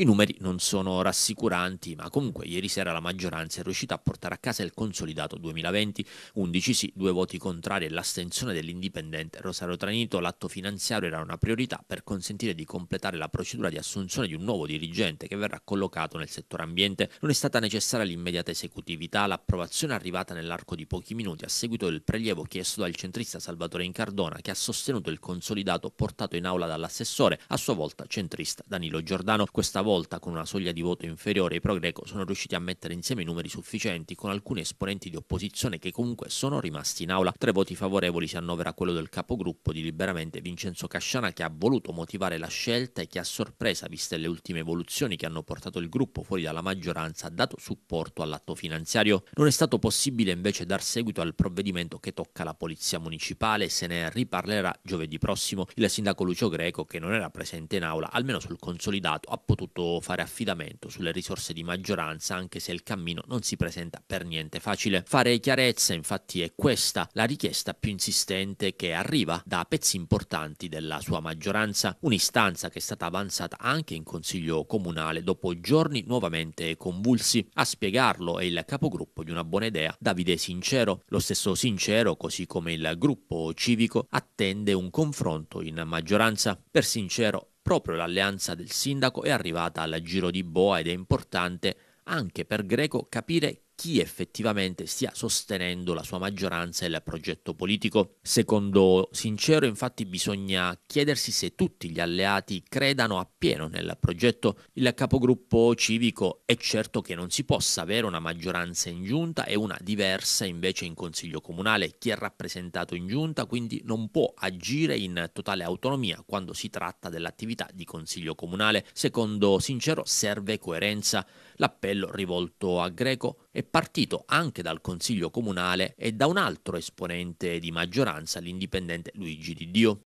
I numeri non sono rassicuranti, ma comunque ieri sera la maggioranza è riuscita a portare a casa il consolidato 2020, 11 sì, due voti contrari e l'astensione dell'indipendente Rosario Tranito, l'atto finanziario era una priorità per consentire di completare la procedura di assunzione di un nuovo dirigente che verrà collocato nel settore ambiente. Non è stata necessaria l'immediata esecutività, l'approvazione è arrivata nell'arco di pochi minuti a seguito del prelievo chiesto dal centrista Salvatore Incardona che ha sostenuto il consolidato portato in aula dall'assessore, a sua volta centrista Danilo Giordano. Questa volta volta, con una soglia di voto inferiore, ai pro-greco sono riusciti a mettere insieme i numeri sufficienti con alcuni esponenti di opposizione che comunque sono rimasti in aula. Tre voti favorevoli si annovera quello del capogruppo di Liberamente Vincenzo Casciana che ha voluto motivare la scelta e che a sorpresa, viste le ultime evoluzioni che hanno portato il gruppo fuori dalla maggioranza, ha dato supporto all'atto finanziario. Non è stato possibile invece dar seguito al provvedimento che tocca la polizia municipale, se ne riparlerà giovedì prossimo. Il sindaco Lucio Greco, che non era presente in aula, almeno sul consolidato, ha potuto dovuto fare affidamento sulle risorse di maggioranza anche se il cammino non si presenta per niente facile. Fare chiarezza infatti è questa la richiesta più insistente che arriva da pezzi importanti della sua maggioranza, un'istanza che è stata avanzata anche in Consiglio Comunale dopo giorni nuovamente convulsi. A spiegarlo è il capogruppo di una buona idea, Davide Sincero. Lo stesso Sincero, così come il gruppo civico, attende un confronto in maggioranza. Per Sincero Proprio l'alleanza del sindaco è arrivata al Giro di Boa ed è importante anche per Greco capire chi effettivamente stia sostenendo la sua maggioranza e il progetto politico. Secondo Sincero infatti bisogna chiedersi se tutti gli alleati credano appieno nel progetto. Il capogruppo civico è certo che non si possa avere una maggioranza in giunta e una diversa invece in consiglio comunale. Chi è rappresentato in giunta quindi non può agire in totale autonomia quando si tratta dell'attività di consiglio comunale. Secondo Sincero serve coerenza. L'appello rivolto a Greco è partito anche dal Consiglio comunale e da un altro esponente di maggioranza, l'indipendente Luigi Di Dio.